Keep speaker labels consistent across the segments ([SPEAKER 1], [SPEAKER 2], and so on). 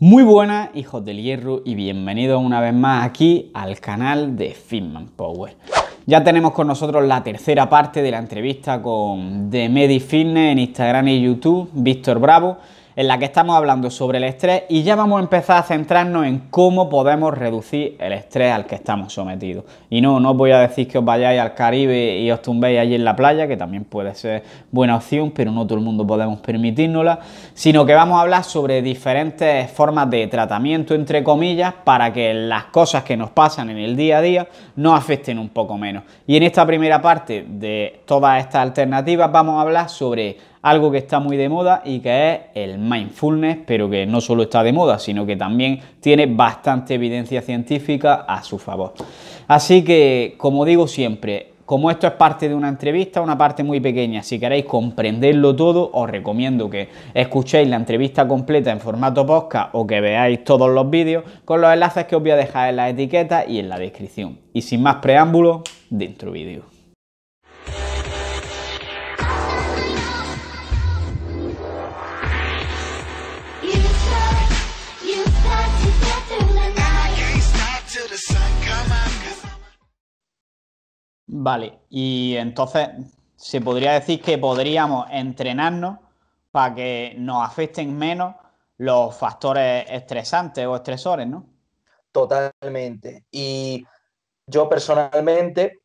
[SPEAKER 1] Muy buenas hijos del hierro y bienvenidos una vez más aquí al canal de Fitman Power. Ya tenemos con nosotros la tercera parte de la entrevista con The Finne en Instagram y YouTube, Víctor Bravo, en la que estamos hablando sobre el estrés y ya vamos a empezar a centrarnos en cómo podemos reducir el estrés al que estamos sometidos. Y no, no os voy a decir que os vayáis al Caribe y os tumbéis allí en la playa, que también puede ser buena opción, pero no todo el mundo podemos permitírnosla, sino que vamos a hablar sobre diferentes formas de tratamiento, entre comillas, para que las cosas que nos pasan en el día a día nos afecten un poco menos. Y en esta primera parte de todas estas alternativas vamos a hablar sobre algo que está muy de moda y que es el mindfulness, pero que no solo está de moda, sino que también tiene bastante evidencia científica a su favor. Así que, como digo siempre, como esto es parte de una entrevista, una parte muy pequeña, si queréis comprenderlo todo, os recomiendo que escuchéis la entrevista completa en formato podcast o que veáis todos los vídeos con los enlaces que os voy a dejar en la etiqueta y en la descripción. Y sin más preámbulos, dentro vídeo. Vale, y entonces se podría decir que podríamos entrenarnos para que nos afecten menos los factores estresantes o estresores, ¿no?
[SPEAKER 2] Totalmente. Y yo personalmente,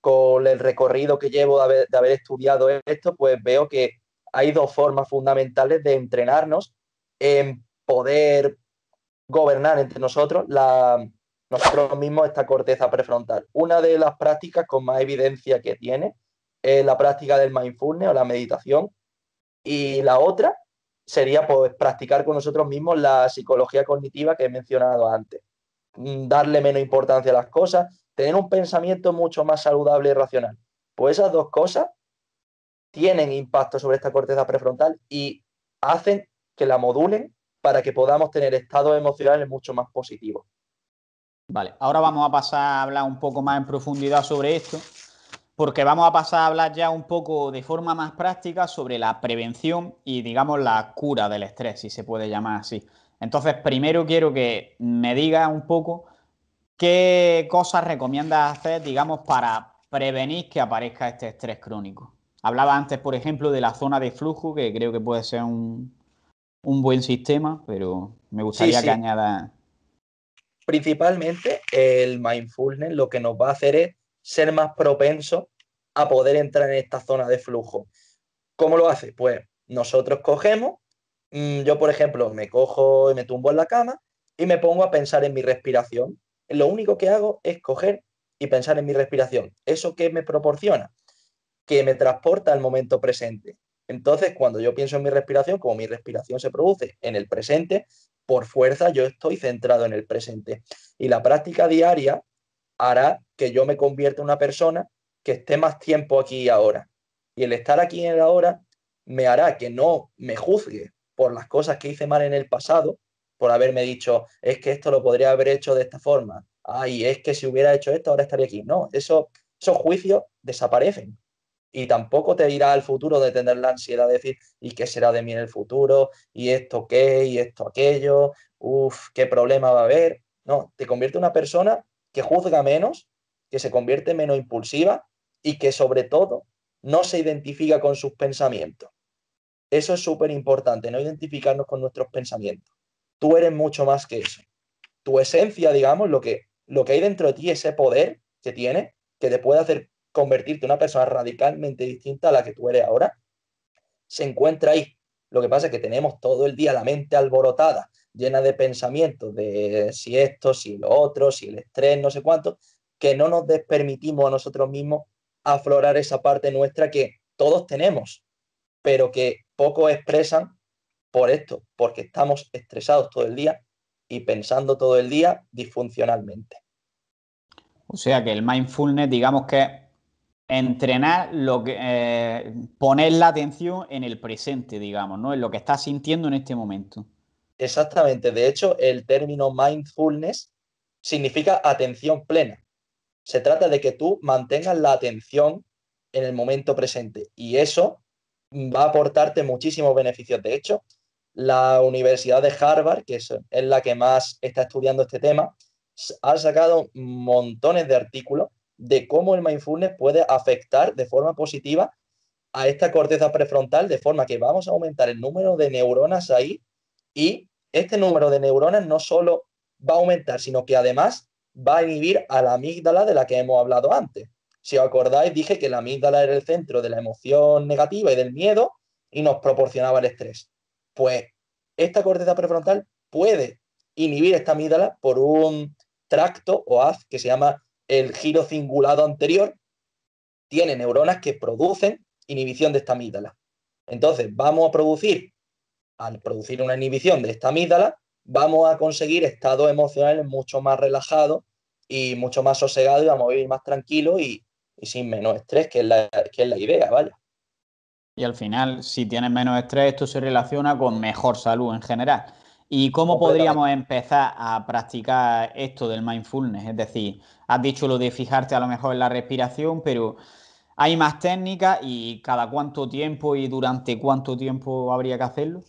[SPEAKER 2] con el recorrido que llevo de haber, estudiado esto, pues veo que hay dos formas fundamentales de entrenarnos en poder gobernar entre nosotros la, nosotros mismos esta corteza prefrontal. Una de las prácticas con más evidencia que tiene es la práctica del mindfulness o la meditación. Y la otra sería pues, practicar con nosotros mismos la psicología cognitiva que he mencionado antes. Mm, darle menos importancia a las cosas, tener un pensamiento mucho más saludable y racional. Pues esas dos cosas tienen impacto sobre esta corteza prefrontal y hacen que la modulen para que podamos tener
[SPEAKER 1] estados emocionales mucho más positivos. Vale, ahora vamos a pasar a hablar un poco más en profundidad sobre esto, porque vamos a pasar a hablar ya un poco de forma más práctica sobre la prevención y, digamos, la cura del estrés, si se puede llamar así. Entonces, primero quiero que me digas un poco qué cosas recomiendas hacer, digamos, para prevenir que aparezca este estrés crónico. Hablaba antes, por ejemplo, de la zona de flujo, que creo que puede ser un, buen sistema, pero me gustaría que añadas
[SPEAKER 2] Principalmente el
[SPEAKER 1] mindfulness lo que nos va
[SPEAKER 2] a hacer es ser más propenso a poder entrar en esta zona de flujo. ¿Cómo lo hace? Pues nosotros cogemos, mm, yo por ejemplo me cojo y me tumbo en la cama y me pongo a pensar en mi respiración. Lo único que hago es coger y pensar en mi respiración. ¿Eso qué me proporciona? Que me transporta al momento presente. Entonces, cuando yo pienso en mi respiración, como mi respiración se produce en el presente, por fuerza yo estoy centrado en el presente. Y la práctica diaria hará que yo me convierta en una persona que esté más tiempo aquí y ahora. Y el estar aquí en el ahora me hará que no me juzgue por las cosas que hice mal en el pasado, por haberme dicho, es que esto lo podría haber hecho de esta forma, ay, es que si hubiera hecho esto ahora estaría aquí. No, eso, esos juicios desaparecen y tampoco te irá al futuro de tener la ansiedad de decir, ¿y qué será de mí en el futuro? ¿Y esto qué? ¿Y esto aquello? Uf, ¿qué problema va a haber? No, te convierte en una persona que juzga menos, que se convierte menos impulsiva y que sobre todo no se identifica con sus pensamientos. Eso es súper importante, no identificarnos con nuestros pensamientos. Tú eres mucho más que eso. Tu esencia, digamos, lo que, lo que hay dentro de ti, ese poder que tienes, que te puede hacer convertirte en una persona radicalmente distinta a la que tú eres ahora, se encuentra ahí. Lo que pasa es que tenemos todo el día la mente alborotada, llena de pensamientos de si esto, si lo otro, si el estrés, no sé cuánto, que no nos permitimos a nosotros mismos aflorar esa parte nuestra que todos tenemos, pero que poco expresan por esto, porque estamos estresados todo el día y pensando todo el día disfuncionalmente.
[SPEAKER 1] O sea que el mindfulness, digamos que entrenar lo que eh, poner la atención en el presente, digamos, ¿no? En lo que estás sintiendo en este momento.
[SPEAKER 2] Exactamente. De hecho, el término mindfulness significa atención plena. Se trata de que tú mantengas la atención en el momento presente y eso va a aportarte muchísimos beneficios. De hecho, la Universidad de Harvard, que es la que más está estudiando este tema, ha sacado montones de artículos de cómo el mindfulness puede afectar de forma positiva a esta corteza prefrontal, de forma que vamos a aumentar el número de neuronas ahí y este número de neuronas no solo va a aumentar, sino que además va a inhibir a la amígdala de la que hemos hablado antes. Si os acordáis, dije que la amígdala era el centro de la emoción negativa y del miedo y nos proporcionaba el estrés. Pues esta corteza prefrontal puede inhibir esta amígdala por un tracto o haz que se llama el giro cingulado anterior tiene neuronas que producen inhibición de esta amígdala. Entonces, vamos a producir, al producir una inhibición de esta amígdala, vamos a conseguir estados emocionales mucho más relajados y mucho más sosegados y vamos a vivir más tranquilos y, sin menos estrés, que es la, que es la idea, vaya.
[SPEAKER 1] Y al final, si tienes menos estrés, esto se relaciona con mejor salud en general. ¿Y cómo podríamos empezar a practicar esto del mindfulness? Es decir, has dicho lo de fijarte a lo mejor en la respiración, pero hay más técnicas y cada cuánto tiempo y durante cuánto tiempo habría que hacerlo.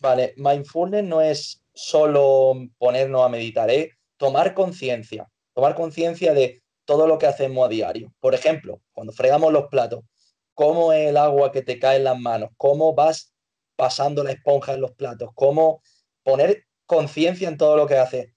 [SPEAKER 2] Vale, mindfulness no es solo ponernos a meditar, es tomar conciencia, tomar conciencia de todo lo que hacemos a diario. Por ejemplo, cuando fregamos los platos, cómo es el agua que te cae en las manos, cómo vas pasando la esponja en los platos, cómo poner conciencia en todo lo que haces.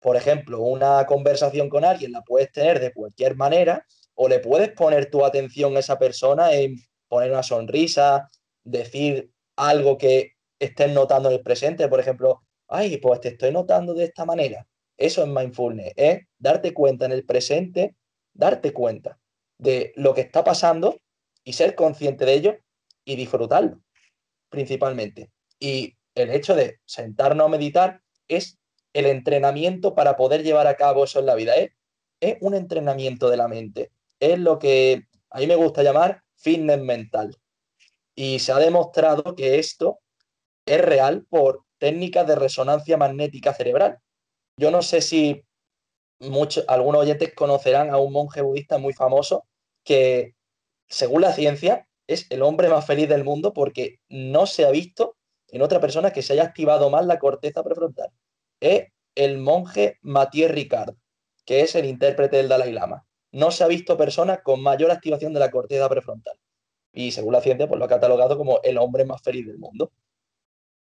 [SPEAKER 2] Por ejemplo, una conversación con alguien la puedes tener de cualquier manera o le puedes poner tu atención a esa persona en poner una sonrisa, decir algo que estés notando en el presente, por ejemplo, ay, pues te estoy notando de esta manera. Eso es mindfulness, es darte cuenta en el presente, darte cuenta de lo que está pasando y ser consciente de ello y disfrutarlo, principalmente. Y el hecho de sentarnos a meditar es el entrenamiento para poder llevar a cabo eso en la vida. Es, un entrenamiento de la mente. Es lo que a mí me gusta llamar fitness mental. Y se ha demostrado que esto es real por técnicas de resonancia magnética cerebral. Yo no sé si muchos, algunos oyentes conocerán a un monje budista muy famoso que, según la ciencia, es el hombre más feliz del mundo porque no se ha visto en otra persona que se haya activado más la corteza prefrontal. Es el monje Mathieu Ricard, que es el intérprete del Dalai Lama. No se ha visto persona con mayor activación de la corteza prefrontal. Y según la ciencia, pues lo ha catalogado como el hombre más feliz del mundo.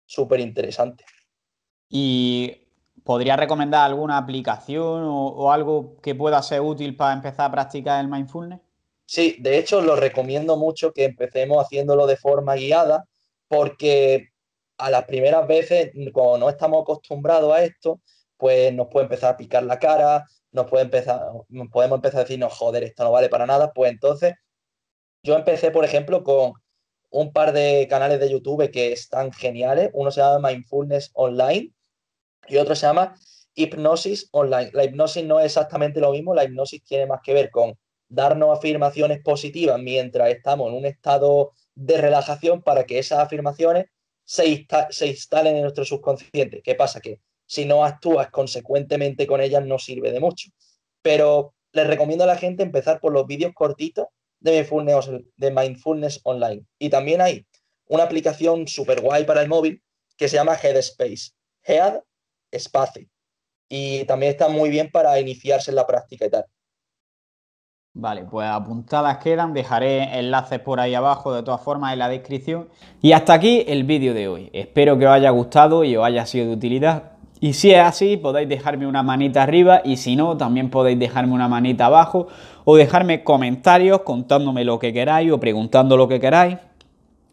[SPEAKER 2] Súper interesante.
[SPEAKER 1] ¿Y podría recomendar alguna aplicación o, o algo que pueda ser útil para empezar a practicar el mindfulness?
[SPEAKER 2] Sí, de hecho lo recomiendo mucho que empecemos haciéndolo de forma guiada porque a las primeras veces, cuando no estamos acostumbrados a esto, pues nos puede empezar a picar la cara, nos puede empezar, podemos empezar a decirnos, joder, esto no vale para nada. Pues entonces, yo empecé, por ejemplo, con un par de canales de YouTube que están geniales. Uno se llama Mindfulness Online y otro se llama Hipnosis Online. La hipnosis no es exactamente lo mismo, la hipnosis tiene más que ver con darnos afirmaciones positivas mientras estamos en un estado de relajación para que esas afirmaciones se, instalen en nuestro subconsciente. ¿Qué pasa? Que si no actúas consecuentemente con ellas no sirve de mucho. Pero les recomiendo a la gente empezar por los vídeos cortitos de Mindfulness, de Mindfulness Online. Y también hay una aplicación súper guay para el móvil que se llama Headspace. Head Espacio. Y también está muy bien para iniciarse en la práctica y tal.
[SPEAKER 1] Vale, pues apuntadas quedan, dejaré enlaces por ahí abajo de todas formas en la descripción. Y hasta aquí el vídeo de hoy. Espero que os haya gustado y os haya sido de utilidad. Y si es así, podéis dejarme una manita arriba y si no, también podéis dejarme una manita abajo o dejarme comentarios contándome lo que queráis o preguntando lo que queráis.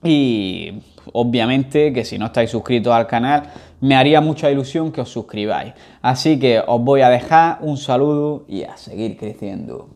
[SPEAKER 1] Y obviamente que si no estáis suscritos al canal, me haría mucha ilusión que os suscribáis. Así que os voy a dejar un saludo y a seguir creciendo.